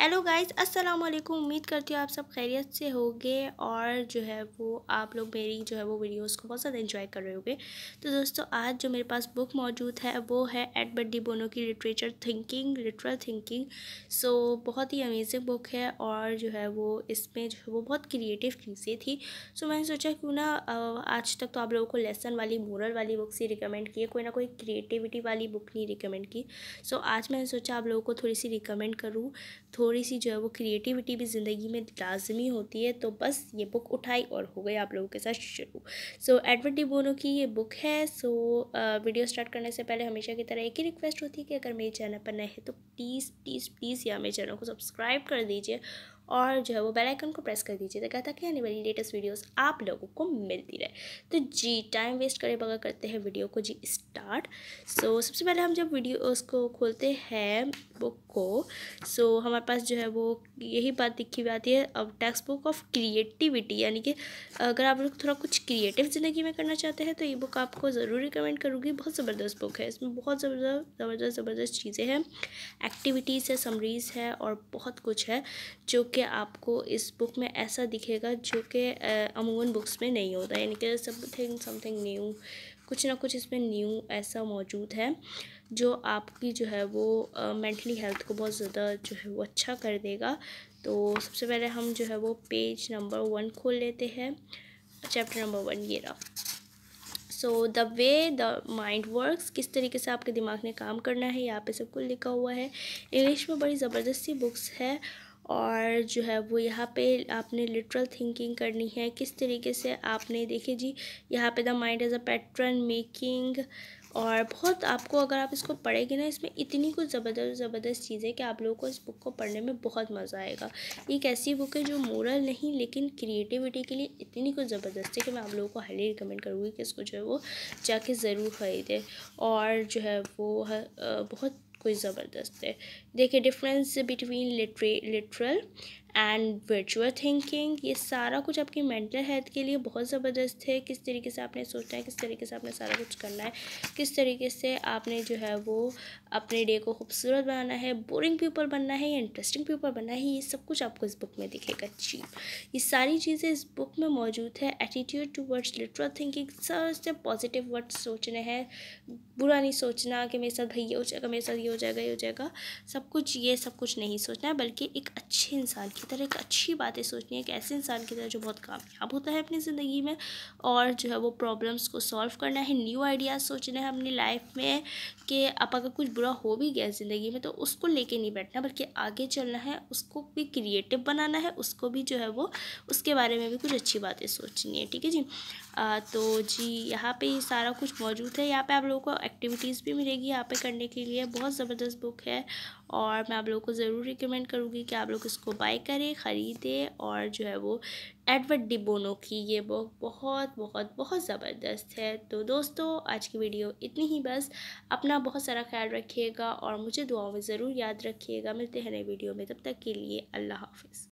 hello guys अस्सलाम वालेकुम उम्मीद करती हूँ आप सब खैरियत से होंगे और जो है वो आप लोग मेरी जो है वो वीडियोस को बहुत ज़्यादा एंजॉय कर रहे होंगे तो दोस्तों आज जो मेरे पास बुक मौजूद है वो है एड बड्डी बोनो की literature thinking literal thinking so बहुत ही अमेजिंग बुक है और जो है वो इसमें जो है वो बहुत क्रिएटिव चीज़ें थी सो मैंने सोचा क्यों ना आज तक तो आप लोगों को लेसन वाली मोरल वाली बुक ही रिकमेंड की कोई ना कोई क्रिएटिविटी वाली बुक नहीं रिकमेंड की सो आज मैंने सोचा आप लोगों को थोड़ी सी रिकमेंड करूँ थोड़ी थोड़ी सी जो है वो क्रिएटिविटी भी ज़िंदगी में लाजमी होती है तो बस ये बुक उठाई और हो गई आप लोगों के साथ शुरू सो एडवर्ट डी बोनो की ये बुक है सो so, वीडियो स्टार्ट करने से पहले हमेशा की तरह एक ही रिक्वेस्ट होती है कि अगर मेरे चैनल पर नए हैं तो प्लीज़ प्लीज़ प्लीज़ या मेरे चैनल को सब्सक्राइब कर दीजिए और जो है वो बेल आइकन को प्रेस कर तो कहता ताकि आने वाली लेटेस्ट वीडियोस आप लोगों को मिलती रहे तो जी टाइम वेस्ट करे बगैर करते हैं वीडियो को जी स्टार्ट सो so, सबसे पहले हम जब वीडियो उसको खोलते हैं बुक को सो so, हमारे पास जो है वो यही बात दिखी हुई आती है अब टेक्स्ट बुक ऑफ क्रिएटिविटी यानी कि अगर आप लोग थोड़ा कुछ क्रिएटिव ज़िंदगी में करना चाहते हैं तो ये बुक आपको ज़रूर रिकमेंड करूँगी बहुत ज़बरदस्त बुक है इसमें बहुत ज़बरदस्त ज़बरदस्त ज़बरदस्त चीज़ें हैं एक्टिविटीज़ है समरीज़ है और बहुत कुछ है जो कि कि आपको इस बुक में ऐसा दिखेगा जो कि अमूमन बुक्स में नहीं होता यानी कि समथिंग समथिंग न्यू कुछ ना कुछ इसमें न्यू ऐसा मौजूद है जो आपकी जो है वो मेंटली uh, हेल्थ को बहुत ज़्यादा जो है वो अच्छा कर देगा तो सबसे पहले हम जो है वो पेज नंबर वन खोल लेते हैं चैप्टर नंबर वन ये रहा so the way the mind works किस तरीके से आपके दिमाग ने काम करना है यहाँ पे सब कुछ लिखा हुआ है इंग्लिश में बड़ी ज़बरदस्ती बुक्स है और जो है वो यहाँ पे आपने लिटरल थिंकिंग करनी है किस तरीके से आपने देखे जी यहाँ पे the mind as a pattern making और बहुत आपको अगर आप इसको पढ़ेंगे ना इसमें इतनी कुछ ज़बरदस्त ज़बरदस्त चीज़ें कि आप लोगों को इस बुक को पढ़ने में बहुत मज़ा आएगा एक ऐसी बुक है जो मोरल नहीं लेकिन क्रिएटिविटी के लिए इतनी कुछ ज़बरदस्त है कि मैं आप लोगों को हाईली रिकमेंड करूँगी कि इसको जो है वो जाके ज़रूर ख़रीदें और जो है वो बहुत कोई ज़बरदस्त है देखिए डिफरेंस बिटवीन लिटरे लिटरल एंड वर्चुअल थिंकिंग ये सारा कुछ आपकी मेंटल हेल्थ के लिए बहुत ज़बरदस्त है किस तरीके से आपने सोचना है किस तरीके से आपने सारा कुछ करना है किस तरीके से आपने जो है वो अपने डे को खूबसूरत बनाना है बोरिंग पीपल बनना है या इंटरेस्टिंग पीपल बनना है ये सब कुछ आपको इस बुक में दिखेगा अच्छी ये सारी चीज़ें इस बुक में मौजूद है attitude towards literal thinking सबसे पॉजिटिव वर्ड्स सोचने हैं बुरा नहीं सोचना कि मेरे साथ भाई ये हो जाएगा मेरे साथ ये हो जाएगा ये हो जाएगा सब कुछ ये सब कुछ नहीं सोचना है बल्कि एक अच्छे इंसान की तरह एक अच्छी बातें सोचनी है एक ऐसे इंसान की तरह जो बहुत कामयाब होता है अपनी ज़िंदगी में और जो है वो प्रॉब्लम्स को सॉल्व करना है न्यू आइडियाज़ सोचने हैं अपनी लाइफ में कि आप अगर कुछ बुरा हो भी गया ज़िंदगी में तो उसको लेके नहीं बैठना बल्कि आगे चलना है उसको भी क्रिएटिव बनाना है उसको भी जो है वो उसके बारे में भी कुछ अच्छी बातें सोचनी है ठीक है जी आ, तो जी यहाँ पर सारा कुछ मौजूद है यहाँ पर आप लोगों को एक्टिविटीज़ भी मिलेगी यहाँ पर करने के लिए बहुत ज़बरदस्त बुक है और मैं आप लोगों को ज़रूर रिकमेंड करूँगी कि आप लोग इसको बाई करें ख़रीदें और जो है वो एडवर्ड डिबोनो की ये बुक बहुत बहुत बहुत ज़बरदस्त है तो दोस्तों आज की वीडियो इतनी ही बस अपना बहुत सारा ख्याल रखिएगा और मुझे दुआओं में ज़रूर याद रखिएगा मिलते हैं नए वीडियो में तब तक के लिए अल्लाह हाफिज़